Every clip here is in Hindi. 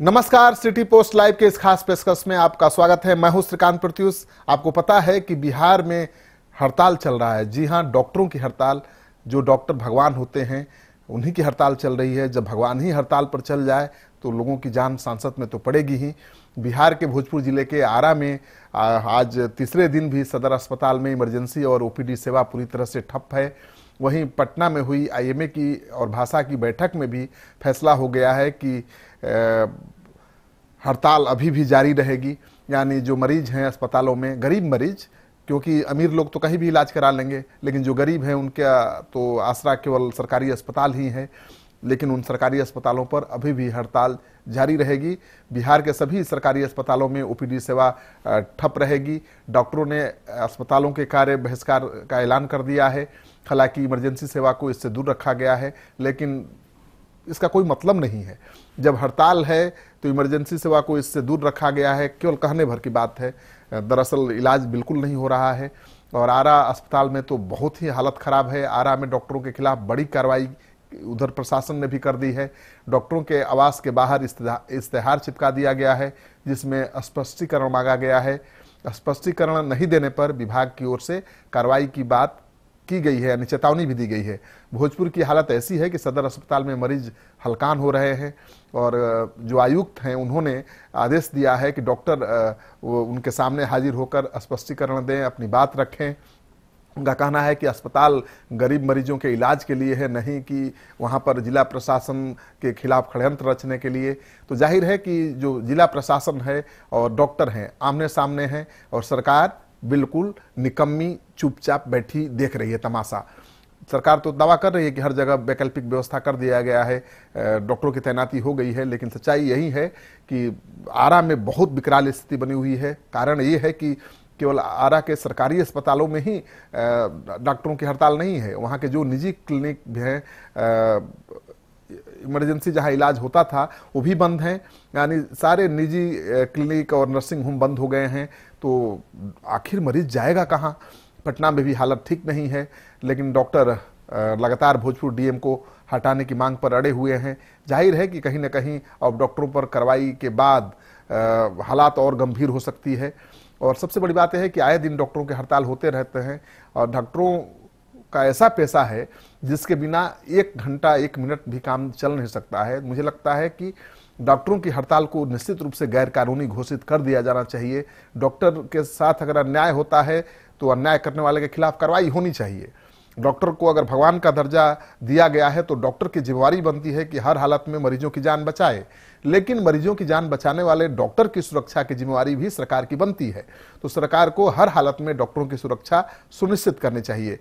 नमस्कार सिटी पोस्ट लाइव के इस खास पेशकश में आपका स्वागत है मैं हूं श्रीकांत प्रत्युष आपको पता है कि बिहार में हड़ताल चल रहा है जी हां डॉक्टरों की हड़ताल जो डॉक्टर भगवान होते हैं उन्हीं की हड़ताल चल रही है जब भगवान ही हड़ताल पर चल जाए तो लोगों की जान सांसद में तो पड़ेगी ही बिहार के भोजपुर ज़िले के आरा में आज तीसरे दिन भी सदर अस्पताल में इमरजेंसी और ओपीडी सेवा पूरी तरह से ठप है वहीं पटना में हुई आईएमए की और भाषा की बैठक में भी फैसला हो गया है कि हड़ताल अभी भी जारी रहेगी यानी जो मरीज हैं अस्पतालों में गरीब मरीज क्योंकि अमीर लोग तो कहीं भी इलाज करा लेंगे लेकिन जो गरीब हैं उनका तो आसरा केवल सरकारी अस्पताल ही है लेकिन उन सरकारी अस्पतालों पर अभी भी हड़ताल जारी रहेगी बिहार के सभी सरकारी अस्पतालों में ओपीडी सेवा ठप रहेगी डॉक्टरों ने अस्पतालों के कार्य बहिष्कार का ऐलान कर दिया है हालांकि इमरजेंसी सेवा को इससे दूर रखा गया है लेकिन इसका कोई मतलब नहीं है जब हड़ताल है तो इमरजेंसी सेवा को इससे दूर रखा गया है केवल कहने भर की बात है दरअसल इलाज बिल्कुल नहीं हो रहा है और आरा अस्पताल में तो बहुत ही हालत ख़राब है आरा में डॉक्टरों के खिलाफ बड़ी कार्रवाई उधर प्रशासन ने भी कर दी है डॉक्टरों के आवास के बाहर इश्तहार चिपका दिया गया है जिसमें स्पष्टीकरण मांगा गया है स्पष्टीकरण नहीं देने पर विभाग की ओर से कार्रवाई की बात की गई है यानी चेतावनी भी दी गई है भोजपुर की हालत ऐसी है कि सदर अस्पताल में मरीज हलकान हो रहे हैं और जो आयुक्त हैं उन्होंने आदेश दिया है कि डॉक्टर उनके सामने हाजिर होकर स्पष्टीकरण दें अपनी बात रखें उनका कहना है कि अस्पताल गरीब मरीजों के इलाज के लिए है नहीं कि वहाँ पर जिला प्रशासन के खिलाफ षडयंत्र रचने के लिए तो जाहिर है कि जो जिला प्रशासन है और डॉक्टर हैं आमने सामने हैं और सरकार बिल्कुल निकम्मी चुपचाप बैठी देख रही है तमाशा सरकार तो दावा कर रही है कि हर जगह वैकल्पिक व्यवस्था कर दिया गया है डॉक्टरों की तैनाती हो गई है लेकिन सच्चाई यही है कि आरा में बहुत विकराल स्थिति बनी हुई है कारण ये है कि केवल आरा के सरकारी अस्पतालों में ही डॉक्टरों की हड़ताल नहीं है वहाँ के जो निजी क्लिनिक भी हैं इमरजेंसी जहाँ इलाज होता था वो भी बंद हैं यानी सारे निजी क्लिनिक और नर्सिंग होम बंद हो गए हैं तो आखिर मरीज जाएगा कहाँ पटना में भी हालत ठीक नहीं है लेकिन डॉक्टर लगातार भोजपुर डीएम को हटाने की मांग पर अड़े हुए हैं जाहिर है कि कहीं ना कहीं अब डॉक्टरों पर कार्रवाई के बाद हालात और गंभीर हो सकती है और सबसे बड़ी बात यह है कि आए दिन डॉक्टरों के हड़ताल होते रहते हैं और डॉक्टरों का ऐसा पैसा है जिसके बिना एक घंटा एक मिनट भी काम चल नहीं सकता है मुझे लगता है कि डॉक्टरों की हड़ताल को निश्चित रूप से गैरकानूनी घोषित कर दिया जाना चाहिए डॉक्टर के साथ अगर अन्याय होता है तो अन्याय करने वाले के खिलाफ कार्रवाई होनी चाहिए डॉक्टर को अगर भगवान का दर्जा दिया गया है तो डॉक्टर की जिम्मेवारी बनती है कि हर हालत में मरीजों की जान बचाए लेकिन मरीजों की जान बचाने वाले डॉक्टर की सुरक्षा की जिम्मेवारी भी सरकार की बनती है तो सरकार को हर हालत में डॉक्टरों की सुरक्षा सुनिश्चित करनी चाहिए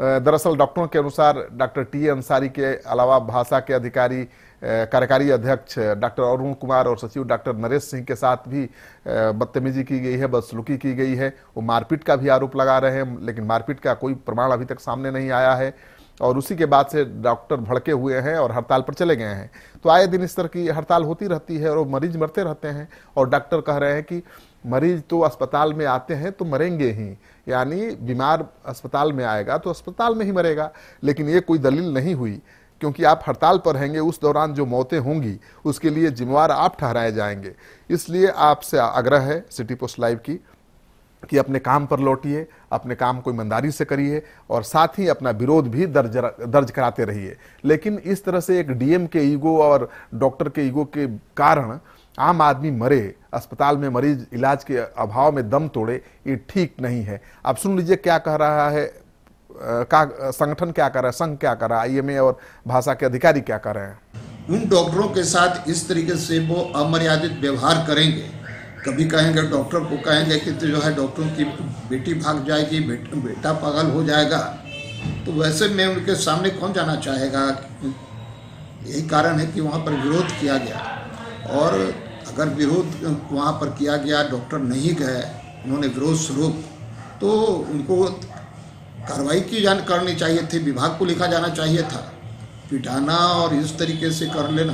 दरअसल डॉक्टरों के अनुसार डॉक्टर टी अंसारी के अलावा भाषा के अधिकारी कार्यकारी अध्यक्ष डॉक्टर अरुण कुमार और सचिव डॉक्टर नरेश सिंह के साथ भी बदतमीजी की गई है बदसलूकी की गई है वो मारपीट का भी आरोप लगा रहे हैं लेकिन मारपीट का कोई प्रमाण अभी तक सामने नहीं आया है और उसी के बाद से डॉक्टर भड़के हुए हैं और हड़ताल पर चले गए हैं तो आए दिन इस तरह की हड़ताल होती रहती है और मरीज मरते रहते हैं और डॉक्टर कह रहे हैं कि मरीज तो अस्पताल में आते हैं तो मरेंगे ही यानी बीमार अस्पताल में आएगा तो अस्पताल में ही मरेगा लेकिन ये कोई दलील नहीं हुई क्योंकि आप हड़ताल पर रहेंगे उस दौरान जो मौतें होंगी उसके लिए जिम्मेवार आप ठहराए जाएंगे इसलिए आपसे आग्रह है सिटी पोस्ट लाइव की कि अपने काम पर लौटिए अपने काम को ईमानदारी से करिए और साथ ही अपना विरोध भी दर्ज दर्ज कराते रहिए लेकिन इस तरह से एक डीएम के ईगो और डॉक्टर के ईगो के कारण आम आदमी मरे अस्पताल में मरीज इलाज के अभाव में दम तोड़े ये ठीक नहीं है अब सुन लीजिए क्या कह रहा है का संगठन क्या कर रहा है संघ क्या कर रहा है आईएमए और भाषा के अधिकारी क्या कर रहे हैं उन डॉक्टरों के साथ इस तरीके से वो अमर्यादित व्यवहार करेंगे कभी कहेंगे डॉक्टर को कहेंगे कि तो जो है डॉक्टरों की बेटी भाग जाएगी बेट, बेटा पागल हो जाएगा तो वैसे में उनके सामने कौन जाना चाहेगा यही कारण है कि वहाँ पर विरोध किया गया और अगर विरोध वहाँ पर किया गया डॉक्टर नहीं गए उन्होंने विरोध स्वरूप तो उनको कार्रवाई की जान करनी चाहिए थी विभाग को लिखा जाना चाहिए था पिटाना और इस तरीके से कर लेना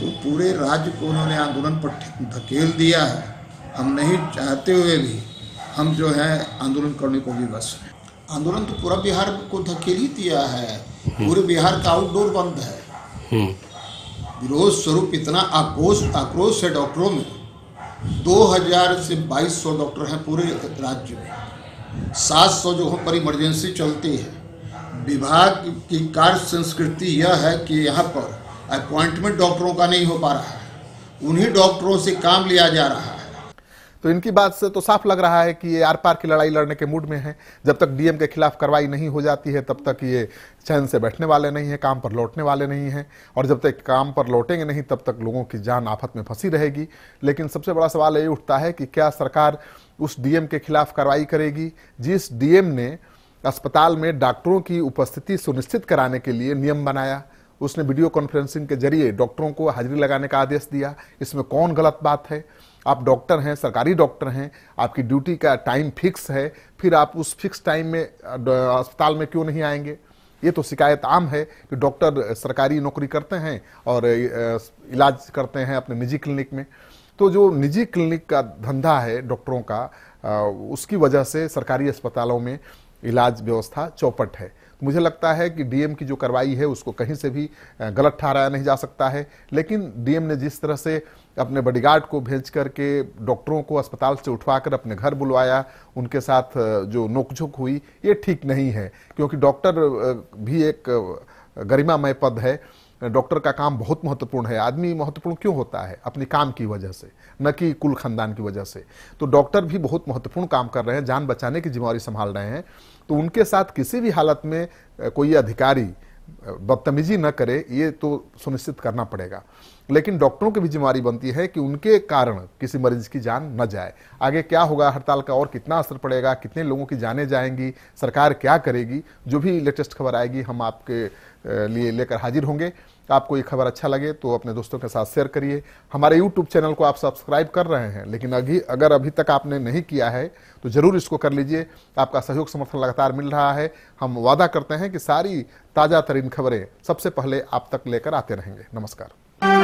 तो पूरे राज्य को उन्होंने आंदोलन पर धकेल दिया है हम नहीं चाहते हुए भी हम जो है आंदोलन करने को भी बस आंदोलन तो पूरा बिहार को धकेल ही दिया है हम्म। पूरे बिहार का आउटडोर बंद है हम्म। विरोध स्वरूप इतना आक्रोश आक्रोश है डॉक्टरों में 2000 से 2200 डॉक्टर हैं पूरे राज्य में 700 जगहों पर इमरजेंसी चलती है विभाग की कार्य संस्कृति यह है कि यहाँ पर अपॉइंटमेंट डॉक्टरों का नहीं हो पा रहा है उन्हीं डॉक्टरों से काम लिया जा रहा है तो इनकी बात से तो साफ लग रहा है कि ये आर पार की लड़ाई लड़ने के मूड में है जब तक डीएम के खिलाफ कार्रवाई नहीं हो जाती है तब तक ये चैन से बैठने वाले नहीं है काम पर लौटने वाले नहीं हैं और जब तक काम पर लौटेंगे नहीं तब तक लोगों की जान आफत में फंसी रहेगी लेकिन सबसे बड़ा सवाल ये उठता है कि क्या सरकार उस डीएम के खिलाफ कार्रवाई करेगी जिस डीएम ने अस्पताल में डॉक्टरों की उपस्थिति सुनिश्चित कराने के लिए नियम बनाया उसने वीडियो कॉन्फ्रेंसिंग के जरिए डॉक्टरों को हाजिरी लगाने का आदेश दिया इसमें कौन गलत बात है आप डॉक्टर हैं सरकारी डॉक्टर हैं आपकी ड्यूटी का टाइम फिक्स है फिर आप उस फिक्स टाइम में अस्पताल में क्यों नहीं आएंगे ये तो शिकायत आम है कि डॉक्टर सरकारी नौकरी करते हैं और इलाज करते हैं अपने निजी क्लिनिक में तो जो निजी क्लिनिक का धंधा है डॉक्टरों का उसकी वजह से सरकारी अस्पतालों में इलाज व्यवस्था चौपट है मुझे लगता है कि डीएम की जो कार्रवाई है उसको कहीं से भी गलत ठहराया नहीं जा सकता है लेकिन डीएम ने जिस तरह से अपने बॉडीगार्ड को भेज करके डॉक्टरों को अस्पताल से उठवाकर अपने घर बुलवाया उनके साथ जो नोकझोंक हुई ये ठीक नहीं है क्योंकि डॉक्टर भी एक गरिमामय पद है डॉक्टर का काम बहुत महत्वपूर्ण है आदमी महत्वपूर्ण क्यों होता है अपने काम की वजह से न कि कुल खानदान की वजह से तो डॉक्टर भी बहुत महत्वपूर्ण काम कर रहे हैं जान बचाने की जिम्मेवारी संभाल रहे हैं तो उनके साथ किसी भी हालत में कोई अधिकारी बदतमीजी न करे ये तो सुनिश्चित करना पड़ेगा लेकिन डॉक्टरों की भी जिम्मेवारी बनती है कि उनके कारण किसी मरीज की जान न जाए आगे क्या होगा हड़ताल का और कितना असर पड़ेगा कितने लोगों की जानें जाएंगी सरकार क्या करेगी जो भी लेटेस्ट खबर आएगी हम आपके लिए लेकर हाजिर होंगे आपको ये खबर अच्छा लगे तो अपने दोस्तों के साथ शेयर करिए हमारे यूट्यूब चैनल को आप सब्सक्राइब कर रहे हैं लेकिन अभी अगर अभी तक आपने नहीं किया है तो ज़रूर इसको कर लीजिए आपका सहयोग समर्थन लगातार मिल रहा है हम वादा करते हैं कि सारी ताज़ा तरीन खबरें सबसे पहले आप तक लेकर आते रहेंगे नमस्कार